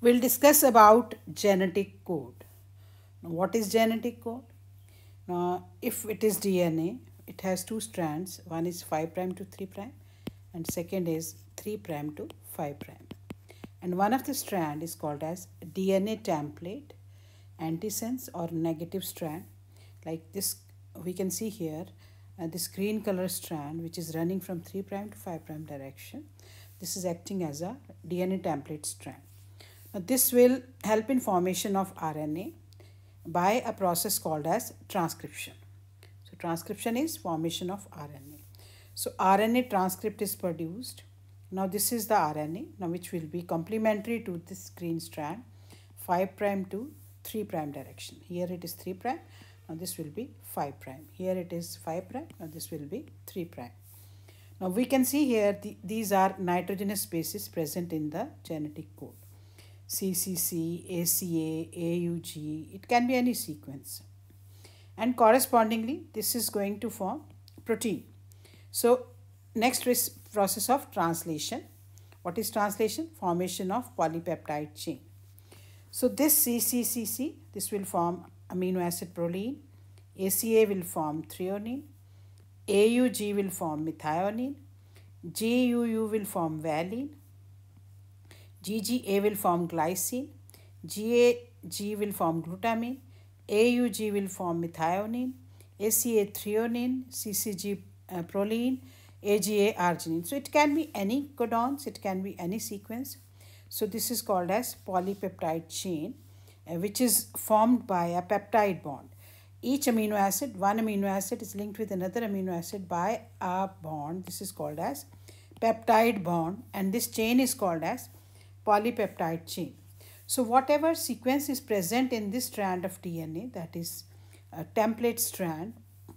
we'll discuss about genetic code. Now, what is genetic code? Now, if it is DNA, it has two strands. One is 5 prime to 3 prime and second is 3 prime to 5 prime. And one of the strand is called as DNA template, antisense or negative strand. Like this, we can see here uh, this green color strand which is running from 3 prime to 5 prime direction. This is acting as a DNA template strand this will help in formation of RNA by a process called as transcription. So transcription is formation of RNA. So RNA transcript is produced. Now this is the RNA, now which will be complementary to this green strand, 5 prime to 3 prime direction. Here it is 3 prime, now this will be 5 prime. Here it is 5 prime, now this will be 3 prime. Now we can see here the, these are nitrogenous bases present in the genetic code. CCC, ACA, AUG, it can be any sequence. And correspondingly, this is going to form protein. So, next is process of translation. What is translation? Formation of polypeptide chain. So, this CCCC, this will form amino acid proline, ACA will form threonine, AUG will form methionine, GUU will form valine, GGA will form glycine, GAG will form glutamine, AUG will form methionine, ACA threonine, CCG uh, proline, AGA arginine. So it can be any codons, it can be any sequence. So this is called as polypeptide chain uh, which is formed by a peptide bond. Each amino acid, one amino acid is linked with another amino acid by a bond. This is called as peptide bond and this chain is called as polypeptide chain. So whatever sequence is present in this strand of DNA that is a uh, template strand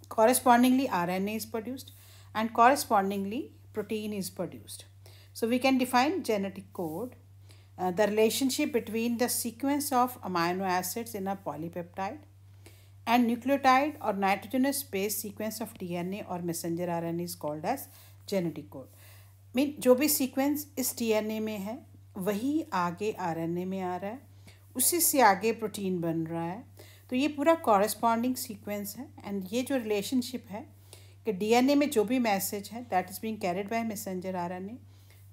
correspondingly RNA is produced and correspondingly protein is produced. So we can define genetic code, uh, the relationship between the sequence of amino acids in a polypeptide and nucleotide or nitrogenous base sequence of DNA or messenger RNA is called as genetic code. mean, जो sequence is DNA DNA hai. वही आगे ए में आ रहा है उसी से आगे protein बन रहा है तो ये पूरा कॉरस्पॉन्डिंग सीक्वेंस है एंड ये जो रिलेशनशिप है कि डीएनए में जो भी मैसेज है that is being carried by messenger A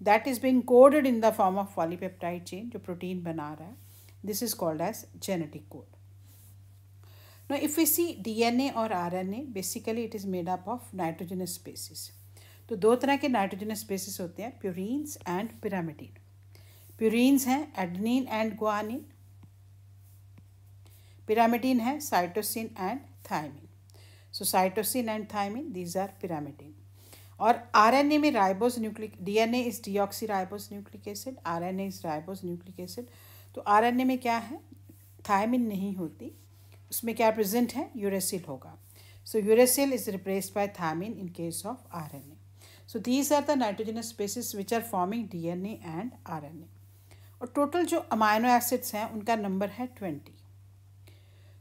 that is being coded in the form of polypeptide chain जो प्रोटीन बना रहा है this is called as genetic code Now, N A और R N A basically it is made up of nitrogenous bases तो दो तरह के nitrogenous species होते हैं प्योरस एंड पिरामिडीन प्यूरिन्स हैं एडनिन एंड गुआनिन पिरामिडिन है cytosine and thymine so cytosine and thymine these are pyrimidine और RNA में ribose nucleic DNA is deoxyribose nucleic acid RNA is ribose nucleic acid तो RNA में क्या है thiamine नहीं होती उसमें क्या प्रेजेंट है यूरेसिल होगा so uracil is replaced by thymine in case of RNA so these are the nitrogenous species which are forming DNA and RNA और टोटल जो अमाइनो एसिड्स हैं उनका नंबर है ट्वेंटी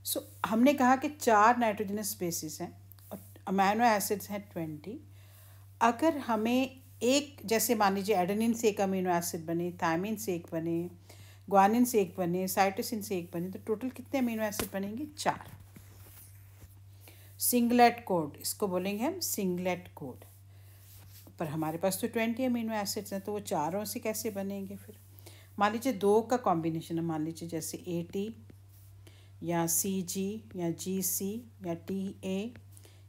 सो so, हमने कहा कि चार नाइट्रोजनस बेसिस हैं और अमाइनो एसिड्स हैं ट्वेंटी अगर हमें एक जैसे मान लीजिए एडनिन से एक अमीनो एसिड बने थायमिन से एक बने ग्वानिन से एक बने साइटोसिन से एक बने तो टोटल कितने अमीनो एसिड बनेंगे चार सिंगलेट कोड इसको बोलेंगे हम सिंगलेट कोड पर हमारे पास तो ट्वेंटी अमीनो एसिड्स हैं तो वो चारों से कैसे बनेंगे फिर मान लीजिए दो का कॉम्बिनेशन है मान लीजिए जैसे ए टी या सी जी या जी सी या टी ए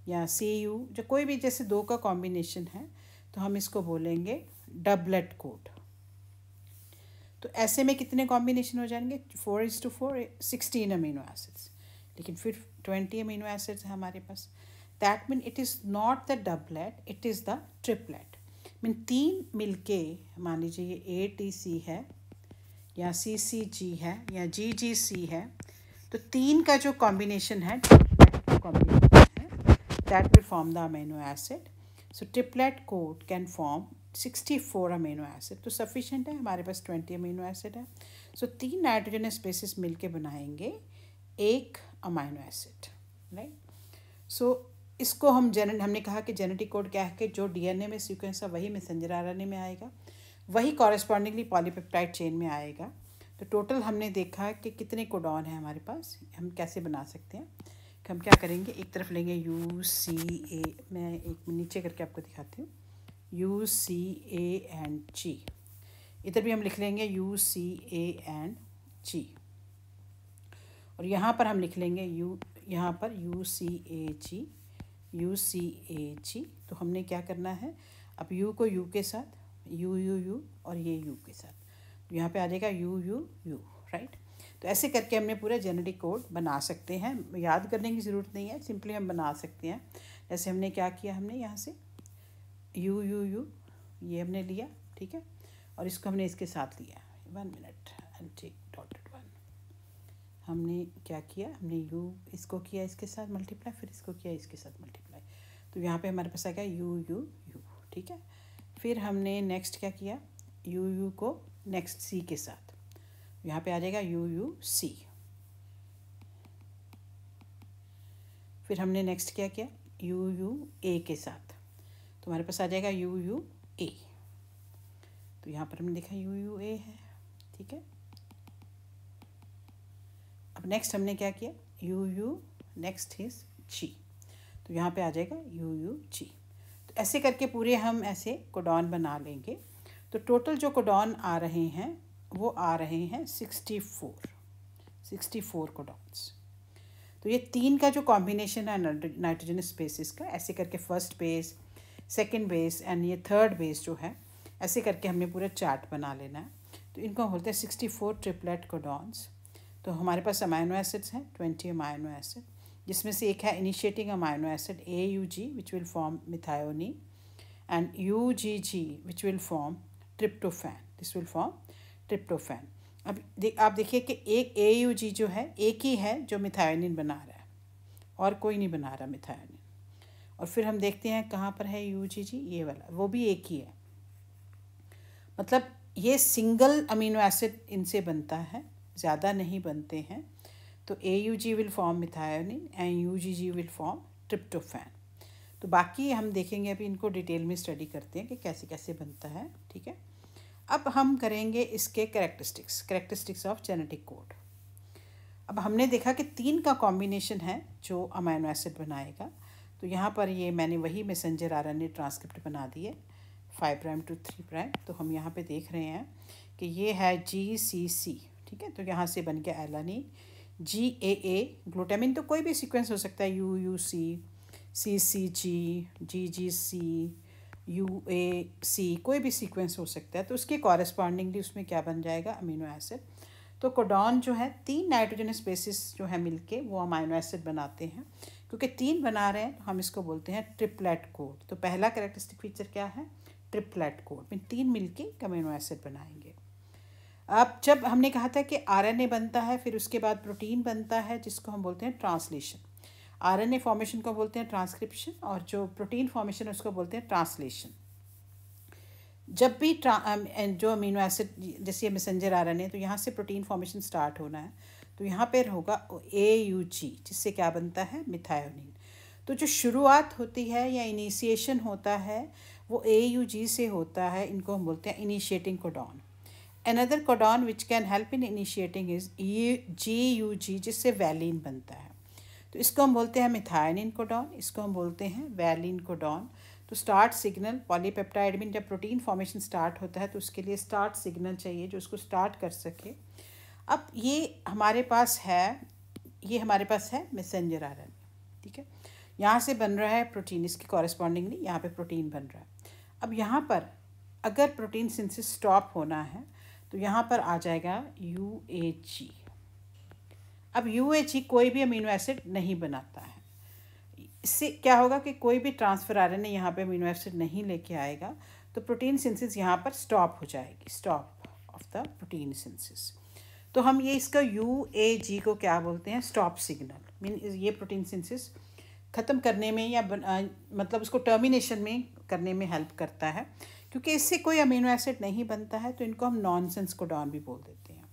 या सी यू जो कोई भी जैसे दो का कॉम्बिनेशन है तो हम इसको बोलेंगे डबलेट कोड तो ऐसे में कितने कॉम्बिनेशन हो जाएंगे four is two four sixteen amino acids लेकिन फिर ट्वेंटी अमीनो एसिड्स है हमारे पास that mean it is not the doublet it is the triplet mean तीन मिलके मान लीजिए ये ए टी सी है या सी सी जी है या जी जी सी है तो तीन का जो कॉम्बिनेशन है कॉम्बिनेशन है that will form the amino acid so triplet code can form sixty four amino acid तो सफिशेंट है हमारे पास ट्वेंटी अमेनो एसिड है सो so, तीन नाइट्रोजनस बेसिस मिलके बनाएंगे एक अमाइनो एसिड राइट सो इसको हम जेन हमने कहा कि जेनेटिक कोड क्या है कि जो डीएनए में सीक्वेंस है वही मैसेंजर आरएनए में आएगा वही कॉरेस्पॉन्डिंगली पॉलीपेप्टाइड चेन में आएगा तो टोटल हमने देखा कि कितने कोडॉन हैं हमारे पास हम कैसे बना सकते हैं कि हम क्या करेंगे एक तरफ लेंगे यू सी ए मैं एक नीचे करके आपको दिखाती हूँ यू सी ए एंड जी इधर भी हम लिख लेंगे यू सी ए एंड जी और यहाँ पर हम लिख लेंगे यू यहाँ पर you C A ji you C ए जी तो हमने क्या करना है अब यू को यू के साथ यू यू यू और ये यू के साथ तो यहाँ पे आ जाएगा यू यू यू राइट तो ऐसे करके हमने पूरा जेनेटिक कोड बना सकते हैं याद करने की ज़रूरत नहीं है सिंपली हम बना सकते हैं जैसे हमने क्या किया हमने यहाँ से यू यू यू ये हमने लिया ठीक है और इसको हमने इसके साथ लिया one minute and take dotted one हमने क्या किया हमने यू इसको किया इसके साथ मल्टीप्लाई फिर इसको किया इसके साथ मल्टीप्लाई तो यहाँ पे हमारे पास आ गया यू यू यू ठीक है फिर हमने नेक्स्ट क्या किया यू यू को नेक्स्ट सी के साथ यहाँ पे आ जाएगा यू यू सी फिर हमने नेक्स्ट क्या किया यू यू ए के साथ तो हमारे पास आ जाएगा यू यू ए तो यहाँ पर हमने देखा यू यू ए है ठीक है अब नेक्स्ट हमने क्या किया U U next is G तो यहाँ पे आ जाएगा यू यू जी ऐसे करके पूरे हम ऐसे कोडॉन बना लेंगे तो टोटल जो कोडॉन आ रहे हैं वो आ रहे हैं sixty four sixty four codons तो ये तीन का जो कॉम्बिनेशन है नाइट्रोजन स्पेसिस का ऐसे करके first base second base and ये थर्ड बेस जो है ऐसे करके हमने पूरा चार्ट बना लेना है तो इनको हम बोलते हैं सिक्सटी फोर ट्रिपलेट कोडॉन्स तो हमारे पास अमाइनो एसिड्स हैं ट्वेंटी अमाइनो एसिड जिसमें से एक है initiating amino acid A U G which will form methionine and U G G which will form tryptophan this will form tryptophan अब दे, आप देखिए कि एक ए यू जी जो है एक ही है जो मिथायोनिन बना रहा है और कोई नहीं बना रहा मिथायोनिन और फिर हम देखते हैं कहाँ पर है यू जी जी ये वाला वो भी एक ही है मतलब ये सिंगल अमीनो एसिड इनसे बनता है ज़्यादा नहीं बनते हैं तो A U G will form methionine and U G G will form tryptophan तो बाकी हम देखेंगे अभी इनको डिटेल में स्टडी करते हैं कि कैसे कैसे बनता है ठीक है अब हम करेंगे इसके characteristics characteristics of genetic code अब हमने देखा कि तीन का कॉम्बिनेशन है जो अमाइनो एसिड बनाएगा तो यहाँ पर ये मैंने वही मैसेंजर आर एन ट्रांसक्रिप्ट बना दी है five prime to three prime तो हम यहाँ पे देख रहे हैं कि ये है जी सी सी ठीक है तो यहाँ से बन गया एलानी जी ए ए ग्लूटामिन तो कोई भी सीक्वेंस हो सकता है U U C C C G G G C U A C कोई भी सीक्वेंस हो सकता है तो उसके कॉरेस्पॉन्डिंगली उसमें क्या बन जाएगा अमीनो एसिड तो कोडॉन जो है तीन नाइट्रोजन स्पेसिस जो है मिलके वो अमाइनो एसिड बनाते हैं क्योंकि तीन बना रहे हैं हम इसको बोलते हैं ट्रिपलेट कोड तो पहला करेक्टरिस्टिक फीचर क्या है ट्रिपलेट कोड मीन तीन मिलके अमीनो एसिड बनाएंगे अब जब हमने कहा था कि आर बनता है फिर उसके बाद प्रोटीन बनता है जिसको हम बोलते हैं ट्रांसलेशन आर फॉर्मेशन को बोलते हैं ट्रांसक्रिप्शन और जो प्रोटीन फॉर्मेशन है उसको बोलते हैं ट्रांसलेशन जब भी जो अमीनो एसिड जैसे मैसेंजर आर एन ए तो यहाँ से प्रोटीन फॉर्मेशन स्टार्ट होना है तो यहाँ पर होगा ए यू जी जिससे क्या बनता है मिथायोनिन तो जो शुरुआत होती है या इनिशिएशन होता है वो ए यू जी से होता है इनको हम बोलते हैं initiating codon another codon which can help in initiating is ये जे यू जी जिससे वैलिन बनता है तो इसको हम बोलते हैं मिथायन इन कोडॉन इसको हम बोलते हैं वैलिन कोडॉन तो स्टार्ट सिग्नल पॉलीपेप्टाइड में जब प्रोटीन फॉर्मेशन स्टार्ट होता है तो उसके लिए स्टार्ट सिग्नल चाहिए जो उसको स्टार्ट कर सके अब ये हमारे पास है ये हमारे पास है मैसेंजर आर ठीक है यहाँ से बन रहा है प्रोटीन इसकी कॉरेस्पॉन्डिंगली यहाँ पे प्रोटीन बन रहा है अब यहाँ पर अगर प्रोटीन सिंथेसिस स्टॉप होना है तो यहाँ पर आ जाएगा यू ए जी अब यू ए जी कोई भी अमीनो एसिड नहीं बनाता है इससे क्या होगा कि कोई भी ट्रांसफर आर एन यहाँ पर अमीनो एसिड नहीं लेके आएगा तो प्रोटीन सिंसिस यहाँ पर स्टॉप हो जाएगी stop of the protein synthesis तो हम ये इसका यू ए जी को क्या बोलते हैं स्टॉप सिग्नल मीन ये प्रोटीन सिंसिस ख़त्म करने में या बन, आ, मतलब उसको टर्मिनेशन में करने में हेल्प करता है क्योंकि इससे कोई अमीनो एसिड नहीं बनता है तो इनको हम नॉनसेंस कोडॉन भी बोल देते हैं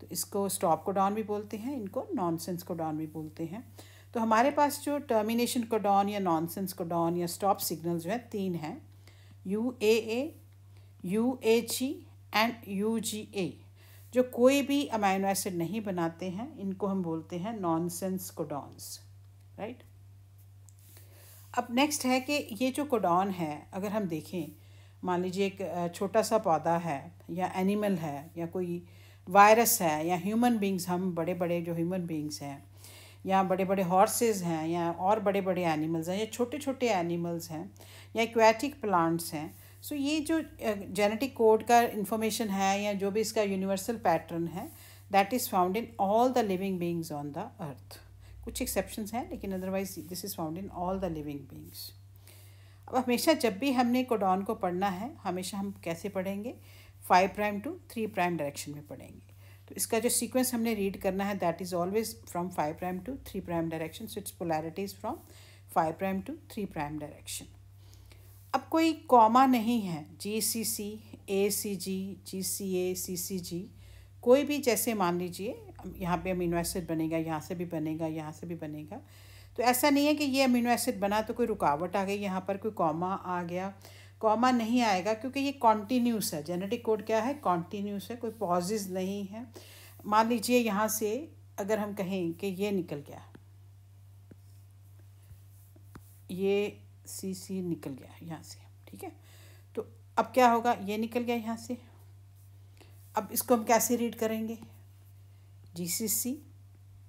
तो इसको स्टॉप कोडॉन भी बोलते हैं इनको नॉनसेंस कोडॉन भी बोलते हैं तो हमारे पास जो टर्मिनेशन कोडॉन या नॉनसेंस कोडॉन या स्टॉप सिग्नल जो है तीन हैं U A A U A G and U G A जो कोई भी अमाइनो एसिड नहीं बनाते हैं इनको हम बोलते हैं नॉनसेंस कोडॉन्स राइट अब नेक्स्ट है कि ये जो कोडॉन है अगर हम देखें मान लीजिए एक छोटा सा पौधा है या एनिमल है या कोई वायरस है या ह्यूमन बींग्स हम बड़े बड़े जो ह्यूमन बींग्स हैं या बड़े बड़े हॉर्सेज हैं या और बड़े बड़े एनिमल्स हैं या छोटे छोटे एनिमल्स हैं या एक्वेटिक प्लांट्स हैं सो ये जो जेनेटिक कोड का इंफॉर्मेशन है या जो भी इसका यूनिवर्सल पैटर्न है that is found in all the living beings on the earth कुछ एक्सेप्शन हैं लेकिन otherwise this is found in all the living beings अब हमेशा जब भी हमने कोडॉन को पढ़ना है हमेशा हम कैसे पढ़ेंगे five prime to three prime direction में पढ़ेंगे तो इसका जो सीक्वेंस हमने रीड करना है that is always from five prime to three prime direction so it's polarities from five prime to three prime direction अब कोई कॉमा नहीं है जी सी सी ए सी जी जी सी ए सी सी जी कोई भी जैसे मान लीजिए यहाँ पे अमीनो एसिड बनेगा यहाँ से भी बनेगा यहाँ से भी बनेगा तो ऐसा नहीं है कि ये अमीनो एसिड बना तो कोई रुकावट आ गई यहाँ पर कोई कॉमा आ गया कॉमा नहीं आएगा क्योंकि ये कॉन्टीन्यूस है जेनेटिक कोड क्या है कॉन्टीन्यूस है कोई पॉजिज नहीं है मान लीजिए यहाँ से अगर हम कहें कि ये निकल गया ये सी सी निकल गया यहाँ से ठीक है तो अब क्या होगा ये निकल गया यहाँ से अब इसको हम कैसे रीड करेंगे जी सी सी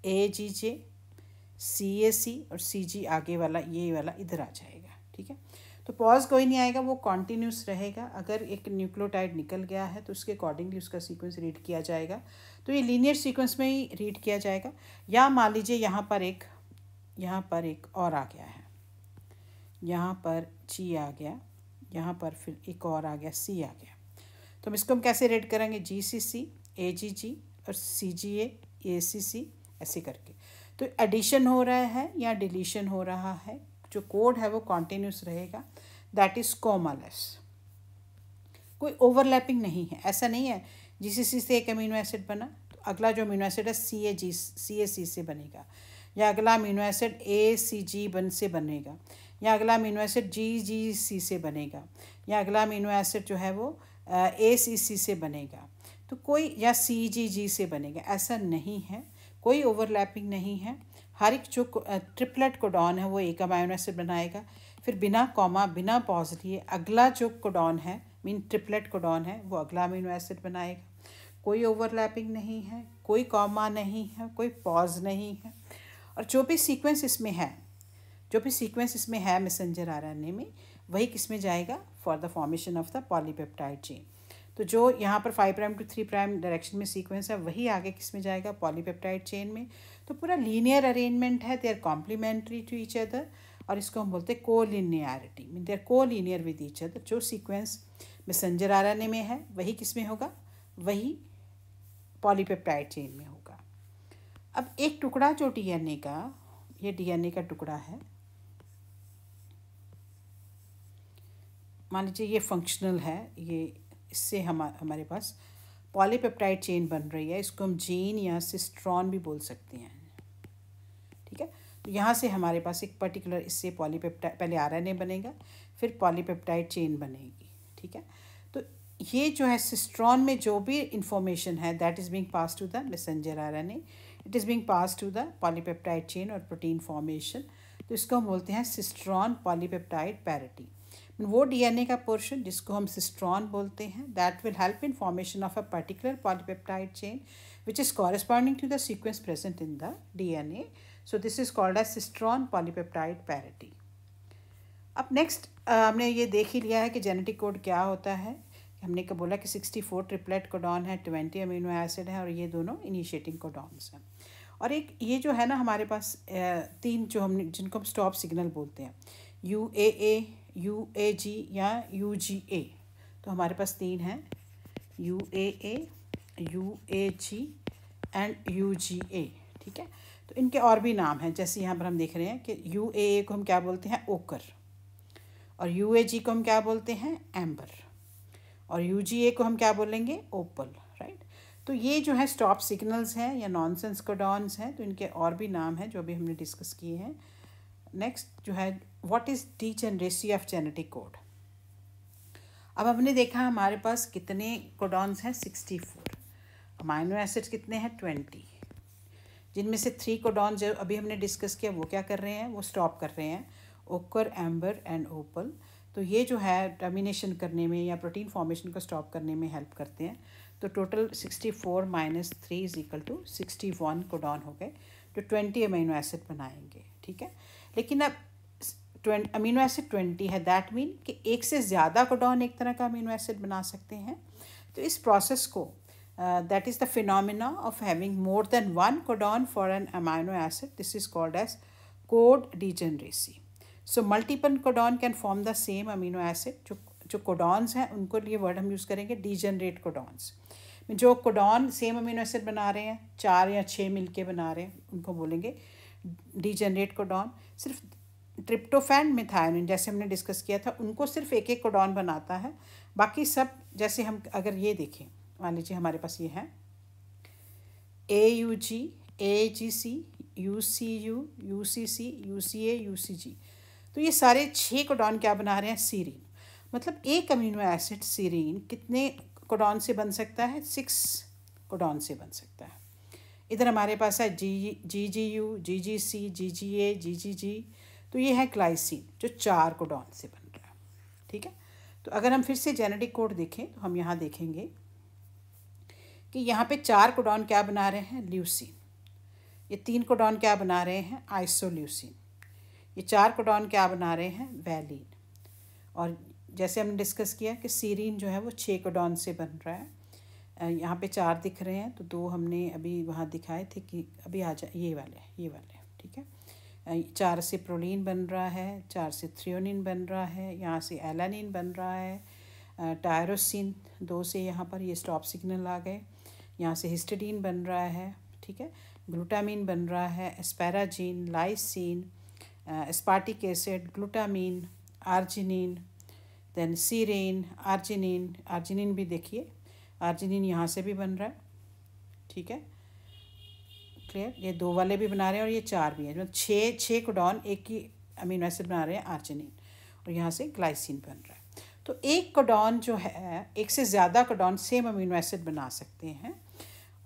ए जी जे सी ए सी और सी जी आगे वाला ये वाला इधर आ जाएगा ठीक है तो पॉज कोई नहीं आएगा वो कॉन्टीन्यूस रहेगा अगर एक न्यूक्लियोटाइड निकल गया है तो उसके अकॉर्डिंगली उसका सीक्वेंस रीड किया जाएगा तो ये लीनियर सीक्वेंस में ही रीड किया जाएगा या मान लीजिए यहाँ पर एक यहाँ पर एक और आ गया है यहाँ पर जी आ गया यहाँ पर फिर एक और आ गया सी आ गया तो हम इसको हम कैसे रेड करेंगे जी सी सी ए जी जी और सी जी ए ए सी सी ऐसे करके तो एडिशन हो रहा है या डिलीशन हो रहा है जो कोड है वो कॉन्टिन्यूस रहेगा दैट इज़ कॉमालेस कोई ओवरलैपिंग नहीं है ऐसा नहीं है सी से एक अमीनो एसिड बना तो अगला जो अमीनो एसिड है सी ए जी सी ए सी से बनेगा या अगला अमीनो एसिड ए सी जी बन से बनेगा या अगला अमीनो एसिड जी जी सी से बनेगा या अगला अमीनो एसिड जो है वो ए सी सी से बनेगा तो कोई या सी जी जी से बनेगा ऐसा नहीं है कोई ओवरलैपिंग नहीं है हर एक जो ट्रिपलेट कोडॉन है वो एक अमाइनो एसिड बनाएगा फिर बिना कॉमा बिना पॉज लिए अगला जो कोडॉन है मीन ट्रिपलेट कोडॉन है वो अगला अमीनो एसिड बनाएगा कोई ओवरलैपिंग नहीं है कोई कॉमा नहीं है कोई पॉज नहीं है और जो भी सीक्वेंस इसमें है जो भी सीक्वेंस इसमें है मैसेंजर आर में वही किस में जाएगा for the formation of the polypeptide chain तो जो यहाँ पर five prime to three prime direction में सीक्वेंस है वही आगे किस में जाएगा पॉलीपेप्टाइड चेन में तो पूरा लीनियर अरेंजमेंट है they are complementary to each other और इसको हम बोलते हैं colinearity mean they are colinear with each other जो sequence messenger R N A में है वही किस में होगा वही पॉलीपेप्टाइड चेन में होगा अब एक टुकड़ा जो डी एन ए का ये डी एन ए का टुकड़ा है मान लीजिए ये फंक्शनल है ये इससे हम हमारे पास पॉलीपेप्टाइड चेन बन रही है इसको हम जीन या सिस्ट्रॉन भी बोल सकते हैं ठीक है तो यहाँ से हमारे पास एक पर्टिकुलर इससे पॉलीपेप्टाइड पहले आर बनेगा फिर पॉलीपेप्टाइड चेन बनेगी ठीक है तो ये जो है सिस्ट्रॉन में जो भी इंफॉर्मेशन है that is being pass to the messenger R it is being pass to the polypeptide chain और प्रोटीन फॉर्मेशन तो इसको हम बोलते हैं सिस्ट्रॉन पॉलीपेप्टाइड पैरिटी वो डीएनए का पोर्शन जिसको हम सिस्ट्रॉन बोलते हैं that will help in formation of a particular polypeptide chain which is corresponding to the sequence present in the DNA so this is called a cistron polypeptide parity अब next हमने ये देख ही लिया है कि जेनेटिक कोड क्या होता है हमने क्या बोला कि सिक्सटी फोर ट्रिपलेट कोडॉन है ट्वेंटी अमीनो एसिड है और ये दोनों इनिशिएटिंग कोडॉन्स हैं और एक ये जो है ना हमारे पास तीन जो हमने जिनको हम स्टॉप सिग्नल बोलते हैं U A A U A जी या यू जी ए तो हमारे पास तीन हैं U A A U A G and U G A ठीक है तो इनके और भी नाम हैं जैसे यहाँ पर हम देख रहे हैं कि यू ए ए को हम क्या बोलते हैं ओकर और यू ए जी को हम क्या बोलते हैं एम्बर और यू जी ए को हम क्या बोलेंगे ओपल राइट तो ये जो है स्टॉप सिग्नल्स हैं या नॉन सेंस कोडॉन्स हैं तो इनके और भी नाम हैं जो अभी हमने डिस्कस किए हैं नेक्स्ट जो है what is degeneracy of genetic code अब हमने देखा हमारे पास कितने कोडॉन्स हैं सिक्सटी फोर अमाइनो एसिड्स कितने हैं ट्वेंटी जिनमें से थ्री कोडॉन जो अभी हमने डिस्कस किया वो क्या कर रहे हैं वो स्टॉप कर रहे हैं ओकर एम्बर एंड ओपल तो ये जो है टर्मिनेशन करने में या प्रोटीन फॉर्मेशन को स्टॉप करने में हेल्प करते हैं तो total sixty four minus three is equal to sixty one codon हो गए तो ट्वेंटी अमाइनो एसिड बनाएंगे ठीक है लेकिन अब ट्वेंट अमीनो एसिड ट्वेंटी है दैट मीन कि एक से ज़्यादा कोडॉन एक तरह का अमीनो एसिड बना सकते हैं तो इस प्रोसेस को that is the phenomena of having more than one codon for an amino acid this is called as code degeneracy so multiple codon can form the same amino acid जो जो codons हैं उनको लिए word हम use करेंगे degenerate codons जो codon same amino acid बना रहे हैं चार या छः मिलके बना रहे हैं उनको बोलेंगे डिजेनरेट कोडॉन सिर्फ ट्रिप्टोफैन मिथायोनिन जैसे हमने डिस्कस किया था उनको सिर्फ एक एक कोडॉन बनाता है बाकी सब जैसे हम अगर ये देखें मान लीजिए हमारे पास ये है A U G A G C U C U U C C U C A U C G तो ये सारे छः कोडॉन क्या बना रहे हैं सीरीन मतलब एक अमीनो एसिड सीरीन कितने कोडॉन से बन सकता है सिक्स कोडॉन से बन सकता है इधर हमारे पास है जी G ji U G G C G ji A ji G जी तो ये है क्लाइसिन जो चार कोडॉन से बन रहा है ठीक है तो अगर हम फिर से जेनेटिक कोड देखें तो हम यहाँ देखेंगे कि यहाँ पे चार कोडॉन क्या बना रहे हैं ल्यूसिन ये तीन कोडॉन क्या बना रहे हैं आइसोल्यूसिन ये चार कोडॉन क्या बना रहे हैं वैलिन और जैसे हमने डिस्कस किया कि सीरीन जो है वो छः कोडॉन से बन रहा है यहाँ पे चार दिख रहे हैं तो दो हमने अभी वहाँ दिखाए थे कि अभी आ जाए ये वाले ये वाले ठीक है चार से प्रोलिन बन रहा है चार से थ्रियोनिन बन रहा है यहाँ से एलानिन बन रहा है टायरोसिन दो से यहाँ पर ये स्टॉप सिग्नल आ गए यहाँ से हिस्टडीन बन रहा है ठीक है ग्लूटामिन बन रहा है asparagine lysine aspartic acid glutamine arginine then serine arginine arginine भी देखिए आर्जिनिन यहाँ से भी बन रहा है ठीक है क्लियर ये दो वाले भी बना रहे हैं और ये चार भी हैं मतलब छः छः कोडॉन एक ही अमीनो एसिड बना रहे हैं आर्जिनिन और यहाँ से ग्लाइसिन बन रहा है तो एक कोडॉन जो है एक से ज़्यादा कोडॉन सेम अमीनो एसिड बना सकते हैं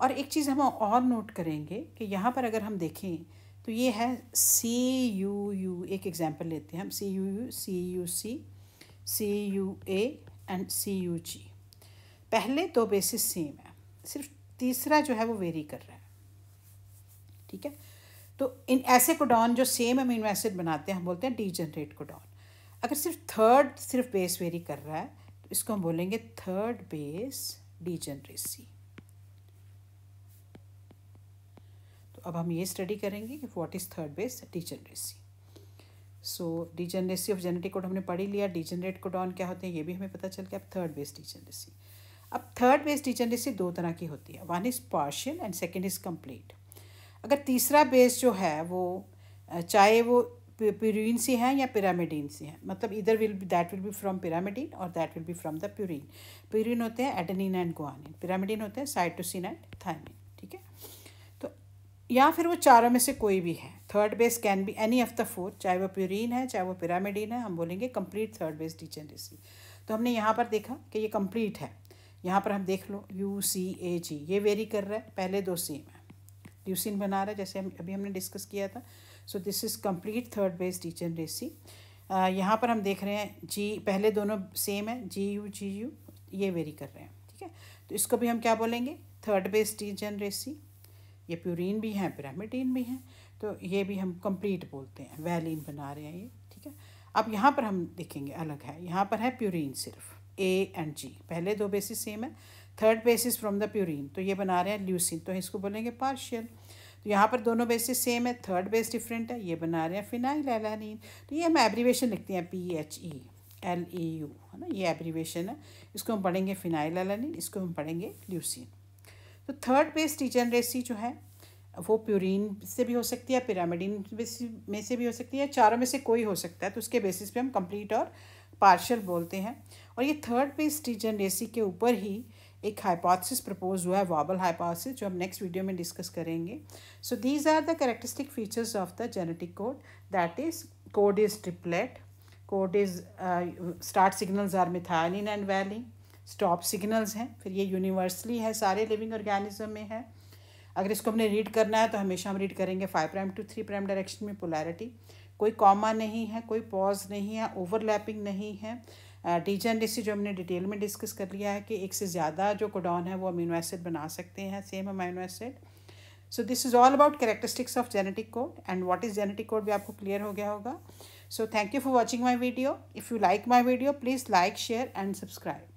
और एक चीज़ हम और नोट करेंगे कि यहाँ पर अगर हम देखें तो ये है सी यू यू एक एग्जाम्पल लेते हैं हम C U U C U C C U A and C U G पहले दो बेसिस सेम है सिर्फ तीसरा जो है वो वेरी कर रहा है ठीक है तो इन ऐसे कोडॉन जो सेम अमीनो एसिड बनाते हैं हम बोलते हैं डीजनरेट कोडॉन अगर सिर्फ थर्ड सिर्फ बेस वेरी कर रहा है तो इसको हम बोलेंगे थर्ड बेस डीजनरेसी तो अब हम ये स्टडी करेंगे कि what is third base degeneracy so degeneracy of genetic code हमने पढ़ी लिया डीजनरेट कोडॉन क्या होते हैं ये भी हमें पता चल गया अब थर्ड बेस डीजनरेसी अब थर्ड बेस डीजनरेसी दो तरह की होती है one is partial and second is complete अगर तीसरा बेस जो है वो चाहे वो प्यूरिन से हैं या पिरामिडीन से हैं मतलब इधर will be that will be from pyrimidine और that will be from the purine purine होते हैं एडनिन एंड गुआनिन पिरामिडीन होते हैं साइटोसिन एंड थायमिन ठीक है तो या फिर वो चारों में से कोई भी है third base can be any of the four चाहे वो प्यूरिन है चाहे वो पिरामिडीन है हम बोलेंगे कंप्लीट थर्ड बेस डिजेनरेसी तो हमने यहाँ पर देखा कि ये कंप्लीट है यहाँ पर हम देख लो यू सी ए जी ये वेरी कर रहा है पहले दो सेम है ल्यूसिन बना रहा है जैसे हम अभी हमने डिस्कस किया था so this is complete third base degeneracy रेसी यहाँ पर हम देख रहे हैं जी पहले दोनों सेम है जी यू जी यू ये वेरी कर रहे हैं ठीक है तो इसको भी हम क्या बोलेंगे थर्ड बेस डिजनरेसी रेसी ये प्यूरिन भी हैं पिरामिडीन भी हैं तो ये भी हम कंप्लीट बोलते हैं वैलिन बना रहे हैं ये ठीक है अब यहाँ पर हम देखेंगे अलग है यहाँ पर है प्यूरिन सिर्फ ए एंड जी पहले दो बेसिस सेम है third bases from the purine तो ये बना रहे हैं ल्यूसिन तो इसको बोलेंगे पार्शियल तो यहाँ पर दोनों बेसिस सेम है थर्ड बेस डिफरेंट है ये बना रहे हैं फिनाइल एलानिन तो ये हम एब्रीवेशन लिखते हैं P H E L E U है ना ये एब्रीवेशन है इसको हम पढ़ेंगे फिनाइल एलानिन इसको हम पढ़ेंगे ल्यूसिन तो थर्ड बेस डिजेनरेसी जो है वो प्यूरिन से भी हो सकती है पिरामिडिन में से भी हो सकती है चारों में से कोई हो सकता है तो उसके बेसिस पे हम कंप्लीट और पार्शल बोलते हैं और ये थर्ड बेस डिजेनरेसी के ऊपर ही एक हाइपोथेसिस प्रपोज हुआ है वॉबल हाइपोथेसिस जो हम नेक्स्ट वीडियो में डिस्कस करेंगे so these are the characteristic features of the genetic code that is code is triplet code is start signals are methionine and valine stop signals हैं फिर ये universally है सारे living organism में है अगर इसको हमने रीड करना है तो हमेशा हम रीड करेंगे five prime to three prime direction में पोलैरिटी कोई कॉमा नहीं है कोई पॉज नहीं है ओवरलैपिंग नहीं है टीचर एंड डिस्ट्री जो हमने डिटेल में डिस्कस कर लिया है कि एक से ज़्यादा जो कोडॉन है वो अमीनो एसिड बना सकते हैं same amino acid so this is all about characteristics of genetic code and what is genetic code भी आपको क्लियर हो गया होगा so thank you for watching my video if you like my video please like share and subscribe